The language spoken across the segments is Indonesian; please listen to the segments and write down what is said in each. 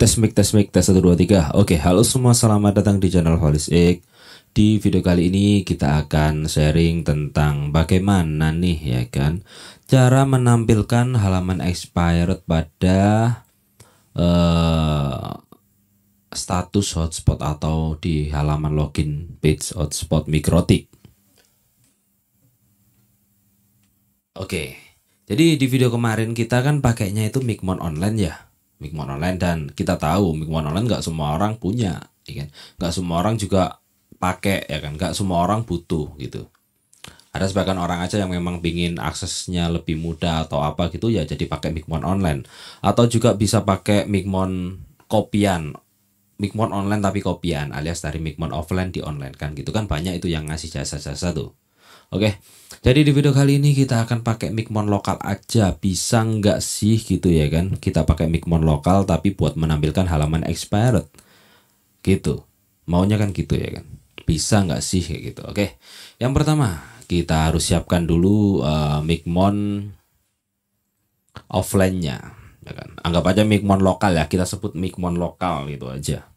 tes mic tes mic tes 1 2 3. Oke, halo semua, selamat datang di channel Holistic. Di video kali ini kita akan sharing tentang bagaimana nih ya kan cara menampilkan halaman expired pada uh, status hotspot atau di halaman login page hotspot Mikrotik. Oke. Jadi di video kemarin kita kan pakainya itu Micmon online ya. Mikmon online dan kita tahu Mikmon online nggak semua orang punya, ya kan? Nggak semua orang juga pakai, ya kan? Nggak semua orang butuh gitu. Ada sebagian orang aja yang memang pingin aksesnya lebih mudah atau apa gitu ya jadi pakai Mikmon online atau juga bisa pakai Mikmon kopian Mikmon online tapi kopian alias dari Mikmon offline di online kan gitu kan banyak itu yang ngasih jasa-jasa tuh. Oke. Okay. Jadi di video kali ini kita akan pakai mic micmon lokal aja, bisa nggak sih gitu ya kan? Kita pakai mic micmon lokal tapi buat menampilkan halaman expired, gitu. Maunya kan gitu ya kan? Bisa nggak sih kayak gitu? Oke, yang pertama kita harus siapkan dulu uh, eh, micmon offline-nya, ya kan? Anggap aja mic micmon lokal ya, kita sebut mic micmon lokal gitu aja.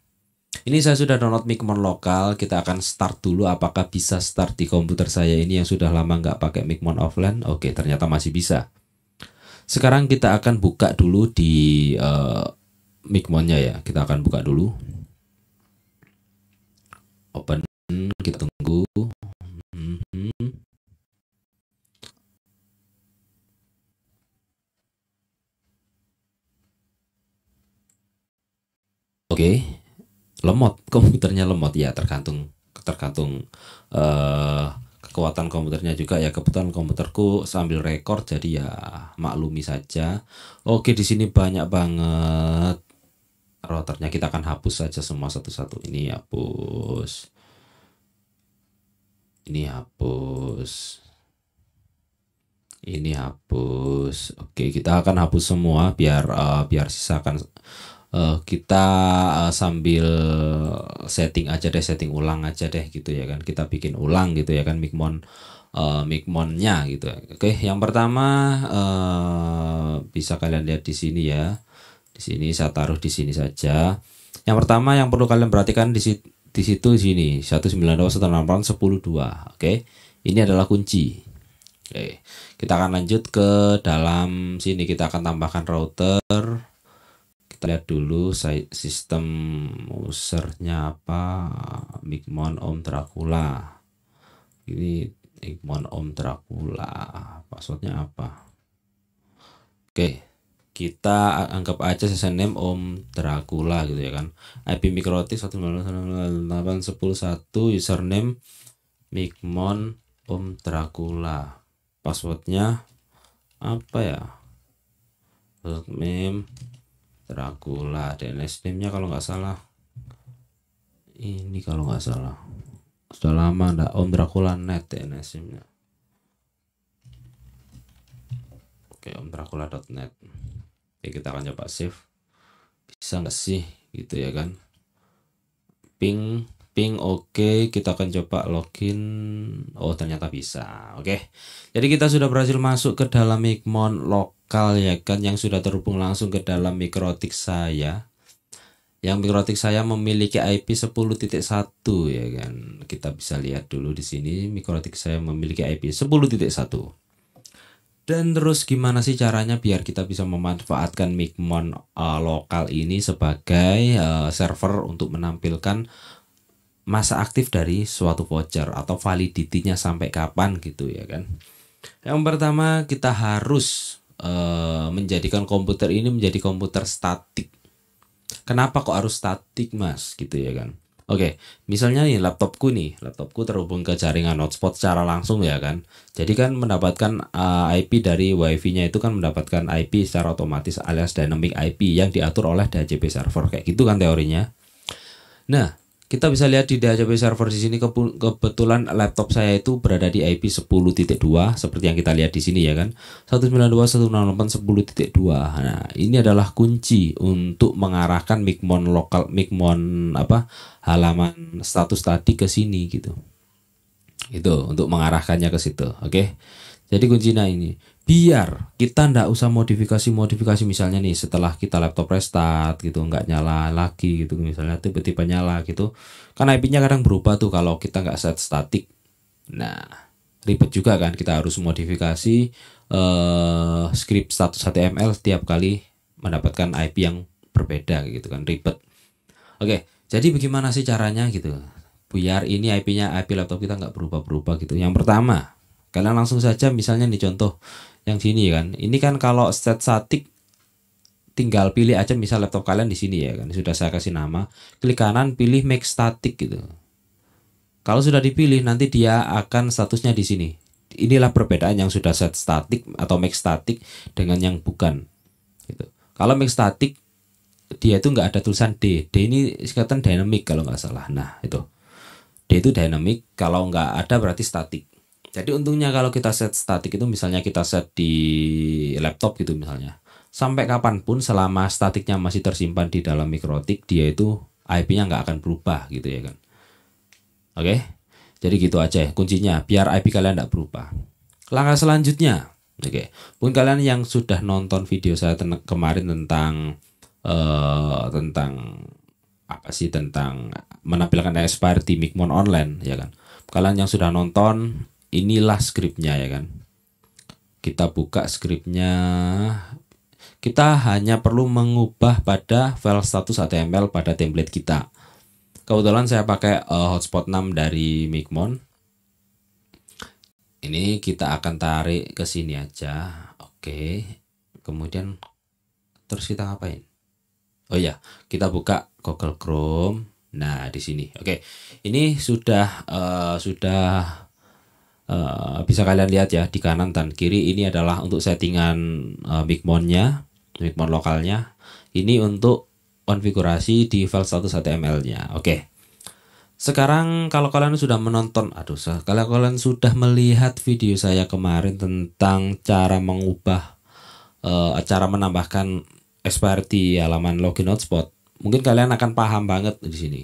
Ini saya sudah download micmon lokal. Kita akan start dulu. Apakah bisa start di komputer saya ini yang sudah lama nggak pakai micmon offline? Oke, ternyata masih bisa. Sekarang kita akan buka dulu di uh, eh, micmonnya ya. Kita akan buka dulu. Open. Kita tunggu. Mhm. Oke lemot komputernya lemot ya tergantung tergantung uh, kekuatan komputernya juga ya kebetulan komputerku sambil rekor jadi ya maklumi saja oke di sini banyak banget routernya kita akan hapus saja semua satu-satu ini hapus ini hapus ini hapus oke kita akan hapus semua biar uh, biar sisakan uh, kita uh, sambil setting aja deh setting ulang aja deh gitu ya kan kita bikin ulang gitu ya kan micmon uh, eh, micmonnya gitu oke yang pertama uh, bisa kalian lihat di sini ya di sini saya taruh di sini saja yang pertama yang perlu kalian perhatikan di situ di situ sini 192 102 oke okay? ini adalah kunci oke okay. kita akan lanjut ke dalam sini kita akan tambahkan router kita lihat dulu sistem usernya apa Mikmon Om Dracula ini Mikmon Om Dracula maksudnya apa oke kita anggap aja name Om Dracula gitu ya kan IP mikrotik 19810 username Mikmon Om Dracula passwordnya apa ya username Dracula dan SDM-nya kalau nggak salah ini kalau nggak salah sudah lama ndak Om Dracula net ya, DNSM-nya oke Om .net Oke, kita akan coba save bisa nggak sih gitu ya kan ping ping oke okay. kita akan coba login oh ternyata bisa oke jadi kita sudah berhasil masuk ke dalam Hikmon log lokal ya kan yang sudah terhubung langsung ke dalam mikrotik saya yang mikrotik saya memiliki IP 10.1 ya kan kita bisa lihat dulu di sini mikrotik saya memiliki IP 10.1 dan terus gimana sih caranya biar kita bisa memanfaatkan mikmon uh, eh, lokal ini sebagai uh, server untuk menampilkan masa aktif dari suatu voucher atau validitinya sampai kapan gitu ya kan yang pertama kita harus Eh, menjadikan komputer ini menjadi komputer statik. Kenapa kok harus statik, Mas? Gitu ya kan. Oke, misalnya nih laptopku nih, laptopku terhubung ke jaringan hotspot secara langsung ya kan. Jadi kan mendapatkan uh, eh, IP dari WiFi-nya itu kan mendapatkan IP secara otomatis alias dynamic IP yang diatur oleh DHCP server kayak gitu kan teorinya. Nah, kita bisa lihat di DHCP server di sini kebetulan laptop saya itu berada di IP 10.2 seperti yang kita lihat di sini ya kan. 192.168.10.2. Nah, ini adalah kunci untuk mengarahkan micmon lokal micmon apa halaman status tadi ke sini gitu. Itu untuk mengarahkannya ke situ. Oke. Okay? Jadi kuncinya ini, biar kita ndak usah modifikasi-modifikasi misalnya nih setelah kita laptop restart gitu nggak nyala lagi gitu misalnya tiba-tiba nyala gitu Karena IP-nya kadang berubah tuh kalau kita nggak set statik nah ribet juga kan kita harus modifikasi eh, script status HTML setiap kali mendapatkan IP yang berbeda gitu kan ribet oke jadi bagaimana sih caranya gitu biar ini IP-nya IP laptop kita nggak berubah-berubah gitu yang pertama Kalian langsung saja misalnya nih contoh yang sini ya kan. Ini kan kalau set static tinggal pilih aja misal laptop kalian di sini ya kan. Sudah saya kasih nama. Klik kanan pilih make static gitu. Kalau sudah dipilih nanti dia akan statusnya di sini. Inilah perbedaan yang sudah set static atau make static dengan yang bukan. Gitu. Kalau make static dia itu nggak ada tulisan D. D ini singkatan dynamic kalau nggak salah. Nah itu D itu dynamic. Kalau nggak ada berarti Static. Jadi untungnya kalau kita set statik itu misalnya kita set di laptop gitu misalnya. Sampai kapanpun selama statiknya masih tersimpan di dalam mikrotik dia itu IP-nya nggak akan berubah gitu ya kan. Oke? Jadi gitu aja kuncinya biar IP kalian nggak berubah. Langkah selanjutnya. Oke. Pun kalian yang sudah nonton video saya ten kemarin tentang uh, tentang apa sih tentang menampilkan expired di Micmon online ya kan. Kalian yang sudah nonton inilah skripnya ya kan kita buka skripnya kita hanya perlu mengubah pada file status HTML pada template kita kebetulan saya pakai uh, hotspot 6 dari Micmon ini kita akan tarik ke sini aja oke kemudian terus kita ngapain oh ya kita buka Google Chrome nah di sini oke ini sudah uh, sudah Eh, bisa kalian lihat ya di kanan dan kiri ini adalah untuk settingan uh, eh, micmon-nya, mount lokalnya. Ini untuk konfigurasi di file status HTML-nya. Oke. Sekarang kalau kalian sudah menonton, aduh, kalau kalian sudah melihat video saya kemarin tentang cara mengubah uh, cara menambahkan expired di halaman login hotspot, mungkin kalian akan paham banget di sini.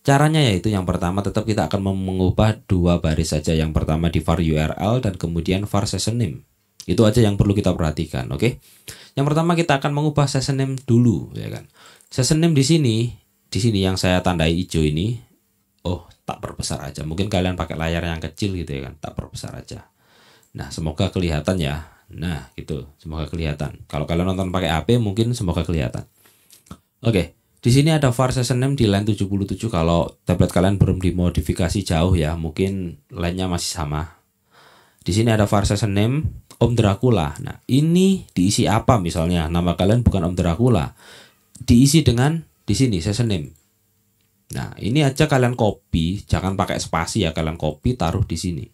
Caranya yaitu yang pertama tetap kita akan mengubah dua baris saja. Yang pertama di var URL dan kemudian var session name. Itu aja yang perlu kita perhatikan, oke? Okay? Yang pertama kita akan mengubah session name dulu, ya kan? Session name di sini, di sini yang saya tandai hijau ini, oh tak perbesar aja. Mungkin kalian pakai layar yang kecil gitu ya kan, tak perbesar aja. Nah, semoga kelihatan ya. Nah, gitu. Semoga kelihatan. Kalau kalian nonton pakai HP mungkin semoga kelihatan. Oke. Okay. Di sini ada VAR Session di line 77 kalau tablet kalian belum dimodifikasi jauh ya, mungkin lainnya masih sama. Di sini ada VAR Session Om Dracula. Nah, ini diisi apa misalnya? Nama kalian bukan Om Dracula. Diisi dengan di sini Session Nah, ini aja kalian copy, jangan pakai spasi ya, kalian copy taruh di sini.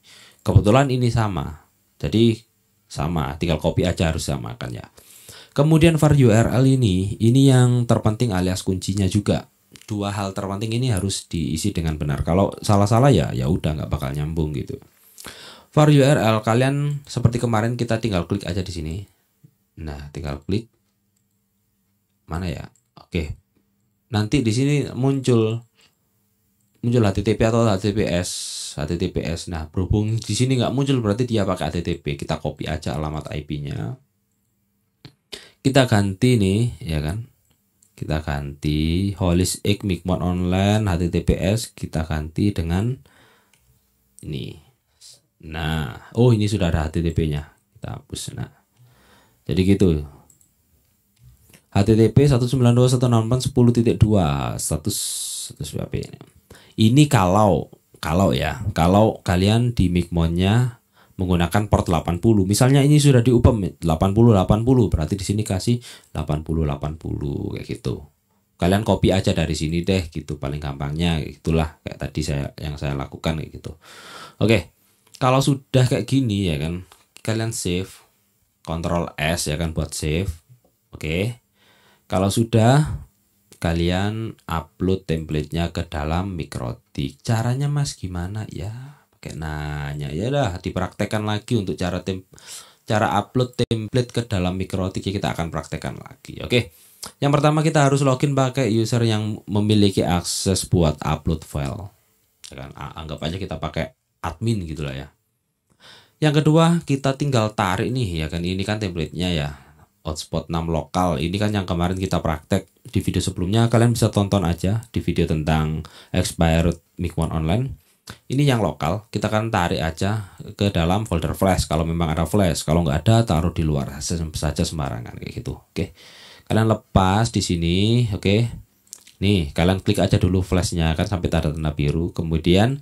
Kebetulan ini sama. Jadi sama, tinggal copy aja harus sama kan ya. Kemudian var URL ini, ini yang terpenting alias kuncinya juga. Dua hal terpenting ini harus diisi dengan benar. Kalau salah-salah ya, ya udah nggak bakal nyambung gitu. Var URL kalian seperti kemarin kita tinggal klik aja di sini. Nah, tinggal klik mana ya? Oke. Nanti di sini muncul muncul HTTP atau HTTPS, HTTPS. Nah, berhubung di sini nggak muncul berarti dia pakai HTTP. Kita copy aja alamat IP-nya kita ganti nih ya kan kita ganti holis Egg mikmon online https kita ganti dengan ini nah oh ini sudah ada http nya kita hapus nah jadi gitu http 192.168.10.2 status status ini kalau kalau ya kalau kalian di mikmonnya menggunakan port 80. Misalnya ini sudah diupem 80 80 berarti di sini kasih 80 80 kayak gitu. Kalian copy aja dari sini deh gitu paling gampangnya itulah kayak tadi saya yang saya lakukan kayak gitu. Oke. Kalau sudah kayak gini ya kan kalian save Ctrl S ya kan buat save. Oke. Kalau sudah kalian upload templatenya ke dalam mikrotik. Caranya Mas gimana ya? pakai nanya ya dah dipraktekkan lagi untuk cara tem cara upload template ke dalam mikrotik ya kita akan praktekkan lagi oke okay? yang pertama kita harus login pakai user yang memiliki akses buat upload file ya kan anggap aja kita pakai admin gitulah ya yang kedua kita tinggal tarik nih ya kan ini kan templatenya ya hotspot 6 lokal ini kan yang kemarin kita praktek di video sebelumnya kalian bisa tonton aja di video tentang expired mic one online ini yang lokal kita akan tarik aja ke dalam folder flash kalau memang ada flash kalau nggak ada taruh di luar saja sembarangan kayak gitu oke okay. kalian lepas di sini oke okay. nih kalian klik aja dulu flashnya kan sampai tanda tanda biru kemudian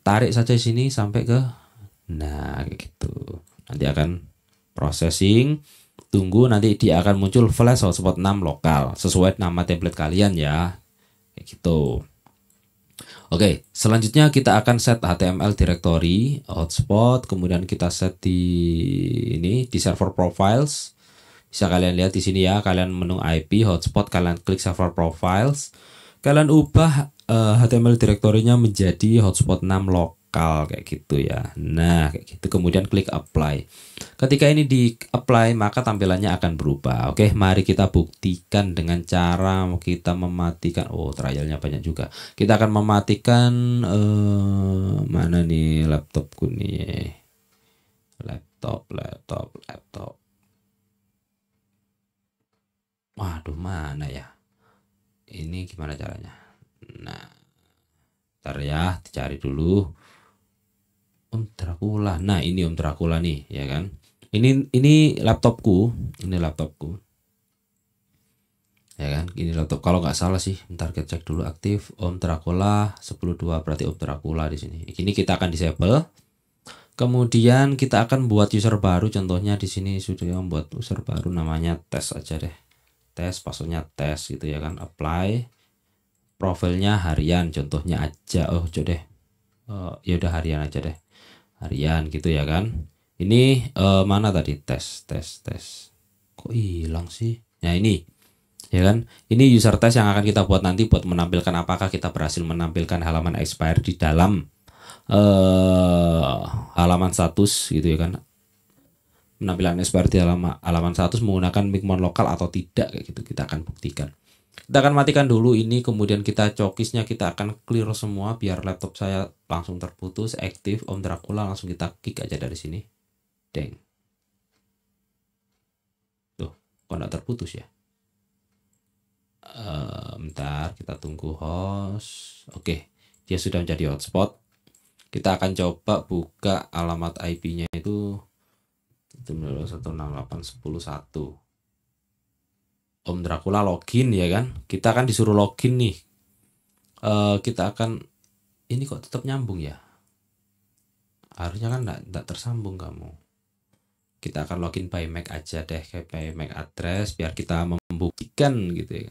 tarik saja sini sampai ke nah kayak gitu nanti akan processing tunggu nanti dia akan muncul flash hotspot 6 lokal sesuai nama template kalian ya kayak gitu Oke, selanjutnya kita akan set HTML directory, hotspot, kemudian kita set di ini di server profiles. Bisa kalian lihat di sini ya, kalian menu IP hotspot, kalian klik server profiles. Kalian ubah uh, eh, HTML directory-nya menjadi hotspot 6 log lokal kayak gitu ya. Nah, kayak gitu. Kemudian klik apply. Ketika ini di apply, maka tampilannya akan berubah. Oke, mari kita buktikan dengan cara kita mematikan oh, trialnya banyak juga. Kita akan mematikan uh, mana nih laptopku nih. Laptop, laptop, laptop. Waduh, mana ya? Ini gimana caranya? Nah, ntar ya, dicari dulu Om Dracula. Nah, ini Om Dracula nih, ya kan? Ini ini laptopku, ini laptopku. Ya kan? Ini laptop kalau nggak salah sih, ntar kita cek dulu aktif Om Dracula 102 berarti Om Dracula di sini. Ini kita akan disable. Kemudian kita akan buat user baru contohnya di sini sudah membuat user baru namanya tes aja deh. Tes passwordnya tes gitu ya kan, apply. Profilnya harian contohnya aja. Oh, coba deh. Uh, ya udah harian aja deh harian gitu ya kan ini uh, mana tadi tes tes tes kok hilang sih ya nah, ini ya kan ini user test yang akan kita buat nanti buat menampilkan apakah kita berhasil menampilkan halaman expire di dalam uh, halaman status gitu ya kan penampilan expire di halaman halaman status menggunakan mikmon lokal atau tidak kayak gitu kita akan buktikan kita akan matikan dulu ini kemudian kita cokisnya kita akan clear semua biar laptop saya langsung terputus aktif Om Dracula langsung kita kick aja dari sini deng tuh kok nggak terputus ya uh, bentar kita tunggu host oke dia sudah menjadi hotspot kita akan coba buka alamat IP nya itu itu sepuluh satu. Om Dracula login ya kan kita kan disuruh login nih e, kita akan ini kok tetap nyambung ya harusnya kan tidak tersambung kamu kita akan login by Mac aja deh kayak by Mac address biar kita membuktikan gitu ya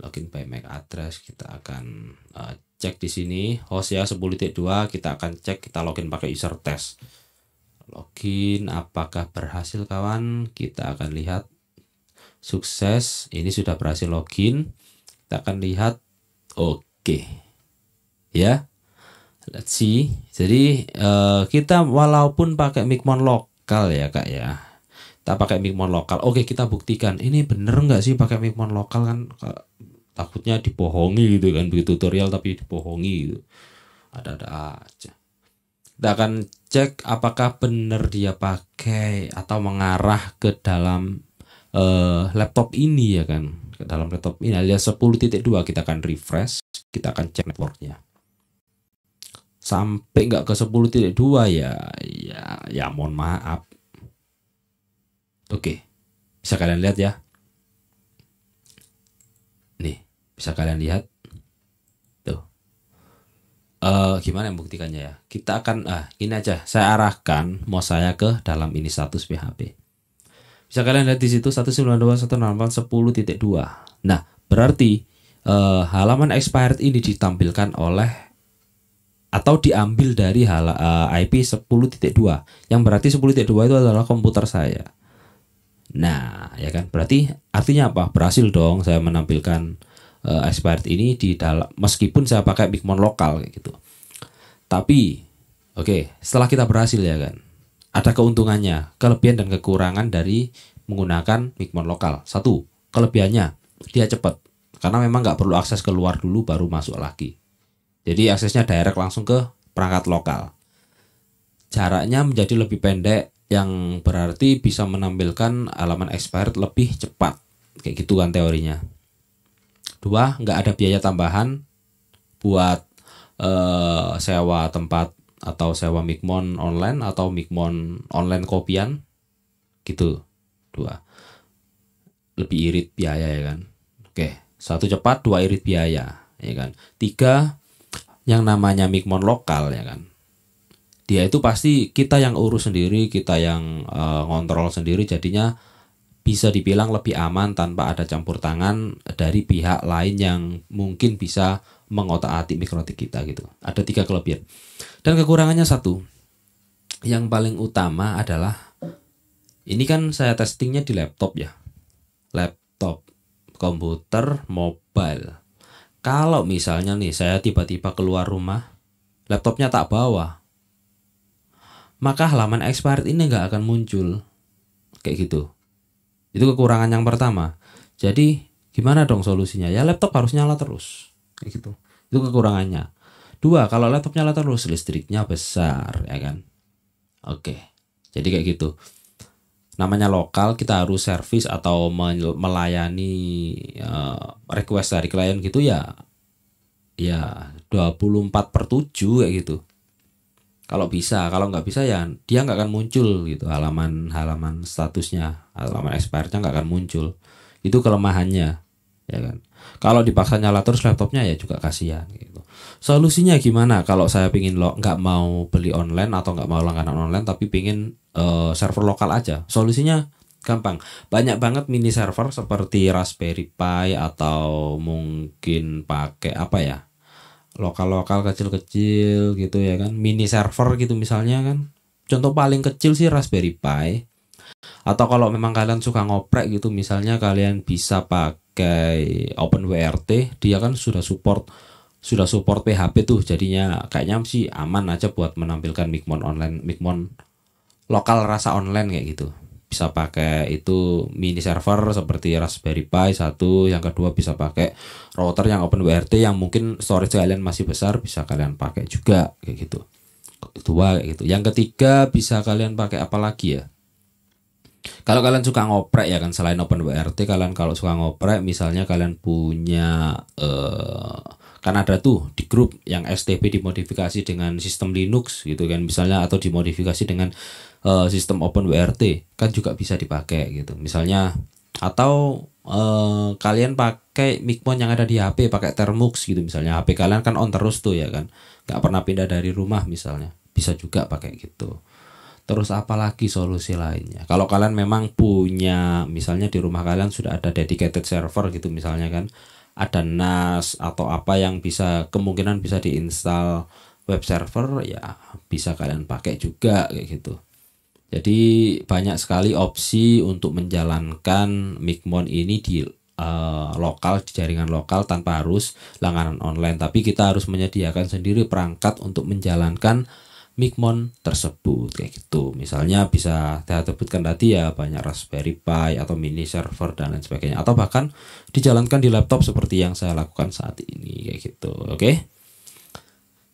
login by Mac address kita akan uh, cek di sini host ya 10.2 kita akan cek kita login pakai user test login apakah berhasil kawan kita akan lihat sukses ini sudah berhasil login kita akan lihat oke okay. ya let's see jadi uh, kita walaupun pakai micmon lokal ya kak ya kita pakai micmon lokal oke okay, kita buktikan ini bener nggak sih pakai micmon lokal kan takutnya dibohongi gitu kan begitu tutorial tapi dibohongi gitu ada-ada aja kita akan cek apakah benar dia pakai atau mengarah ke dalam uh, laptop ini ya kan ke dalam laptop ini alias 10.2 kita akan refresh kita akan cek networknya sampai nggak ke 10.2 ya ya ya mohon maaf oke bisa kalian lihat ya nih bisa kalian lihat tuh uh, gimana yang buktikannya ya kita akan ah ini aja saya arahkan mau saya ke dalam ini status PHP bisa kalian lihat di situ dua. Nah, berarti uh, halaman expired ini ditampilkan oleh atau diambil dari hala, eh, IP 10.2 yang berarti 10.2 itu adalah komputer saya. Nah, ya kan? Berarti artinya apa? Berhasil dong saya menampilkan uh, expired ini di dalam meskipun saya pakai Bigmon lokal gitu. Tapi oke, okay, setelah kita berhasil ya kan ada keuntungannya, kelebihan dan kekurangan dari menggunakan mikmon lokal. Satu, kelebihannya dia cepat karena memang nggak perlu akses keluar dulu baru masuk lagi. Jadi aksesnya direct langsung ke perangkat lokal. Jaraknya menjadi lebih pendek yang berarti bisa menampilkan halaman expired lebih cepat. Kayak gitu kan teorinya. Dua, nggak ada biaya tambahan buat uh, sewa tempat atau sewa mikmon online atau mikmon online kopian gitu dua lebih irit biaya ya kan oke satu cepat dua irit biaya ya kan tiga yang namanya mikmon lokal ya kan dia itu pasti kita yang urus sendiri kita yang uh, ngontrol sendiri jadinya bisa dibilang lebih aman tanpa ada campur tangan dari pihak lain yang mungkin bisa mengotak-atik mikrotik kita gitu ada tiga kelebihan dan kekurangannya satu. Yang paling utama adalah ini kan saya testingnya di laptop ya. Laptop, komputer, mobile. Kalau misalnya nih saya tiba-tiba keluar rumah, laptopnya tak bawa. Maka halaman expired ini nggak akan muncul. Kayak gitu. Itu kekurangan yang pertama. Jadi gimana dong solusinya? Ya laptop harus nyala terus. Kayak gitu. Itu kekurangannya. Dua, kalau laptopnya latar terus listriknya besar, ya kan? Oke, jadi kayak gitu. Namanya lokal, kita harus servis atau melayani uh, request dari klien gitu ya. Ya, 24 per 7 kayak gitu. Kalau bisa, kalau nggak bisa ya dia nggak akan muncul gitu halaman halaman statusnya, halaman expirednya nggak akan muncul. Itu kelemahannya, ya kan? Kalau dipaksa nyala terus laptopnya ya juga kasihan gitu. Solusinya gimana kalau saya pingin lo nggak mau beli online atau nggak mau langganan online tapi pingin uh, server lokal aja. Solusinya gampang banyak banget mini server seperti Raspberry Pi atau mungkin pakai apa ya lokal-lokal kecil-kecil gitu ya kan mini server gitu misalnya kan contoh paling kecil sih Raspberry Pi atau kalau memang kalian suka ngoprek gitu misalnya kalian bisa pakai pakai wrt dia kan sudah support sudah support PHP tuh jadinya kayaknya sih aman aja buat menampilkan micmon online micmon lokal rasa online kayak gitu bisa pakai itu mini server seperti Raspberry Pi satu yang kedua bisa pakai router yang open wrt yang mungkin storage kalian masih besar bisa kalian pakai juga kayak gitu kedua kayak gitu yang ketiga bisa kalian pakai apa lagi ya kalau kalian suka ngoprek ya kan selain Open WRT, kalian kalau suka ngoprek misalnya kalian punya eh, kan ada tuh di grup yang STP dimodifikasi dengan sistem Linux gitu kan misalnya atau dimodifikasi dengan eh, sistem Open WRT kan juga bisa dipakai gitu. Misalnya atau eh, kalian pakai micmon yang ada di HP pakai Thermux gitu misalnya HP kalian kan on terus tuh ya kan nggak pernah pindah dari rumah misalnya bisa juga pakai gitu. Terus apalagi solusi lainnya? Kalau kalian memang punya misalnya di rumah kalian sudah ada dedicated server gitu misalnya kan ada NAS atau apa yang bisa kemungkinan bisa diinstal web server ya bisa kalian pakai juga kayak gitu. Jadi banyak sekali opsi untuk menjalankan Micmon ini di uh, lokal di jaringan lokal tanpa harus langganan online tapi kita harus menyediakan sendiri perangkat untuk menjalankan Mikmon tersebut kayak gitu misalnya bisa saya sebutkan tadi ya banyak Raspberry Pi atau mini server dan lain sebagainya atau bahkan dijalankan di laptop seperti yang saya lakukan saat ini kayak gitu oke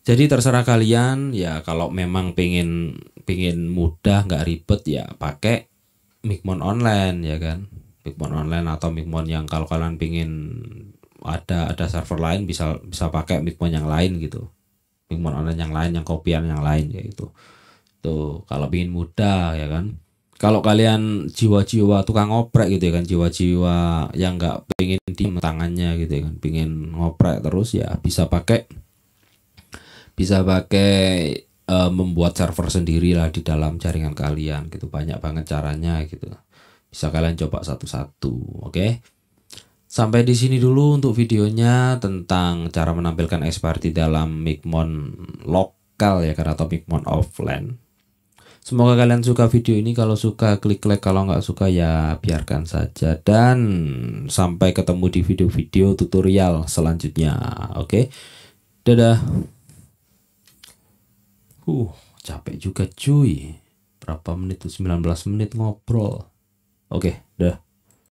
jadi terserah kalian ya kalau memang pengen pengen mudah nggak ribet ya pakai Mikmon online ya kan Mikmon online atau Mikmon yang kalau kalian pengen ada ada server lain bisa bisa pakai Mikmon yang lain gitu pinjaman online yang lain yang kopian yang lain kayak gitu tuh kalau pingin mudah ya kan kalau kalian jiwa-jiwa tukang oprek gitu ya kan jiwa-jiwa yang nggak pingin di tangannya gitu ya kan pingin ngoprek terus ya bisa pakai bisa pakai e, membuat server sendiri lah di dalam jaringan kalian gitu banyak banget caranya gitu bisa kalian coba satu-satu oke okay? Sampai di sini dulu untuk videonya tentang cara menampilkan expert dalam Micmon lokal ya karena atau Micmon offline. Semoga kalian suka video ini. Kalau suka klik like, kalau nggak suka ya biarkan saja. Dan sampai ketemu di video-video tutorial selanjutnya. Oke, okay? dadah. Uh, capek juga cuy. Berapa menit tuh? 19 menit ngobrol. Oke, okay, dah.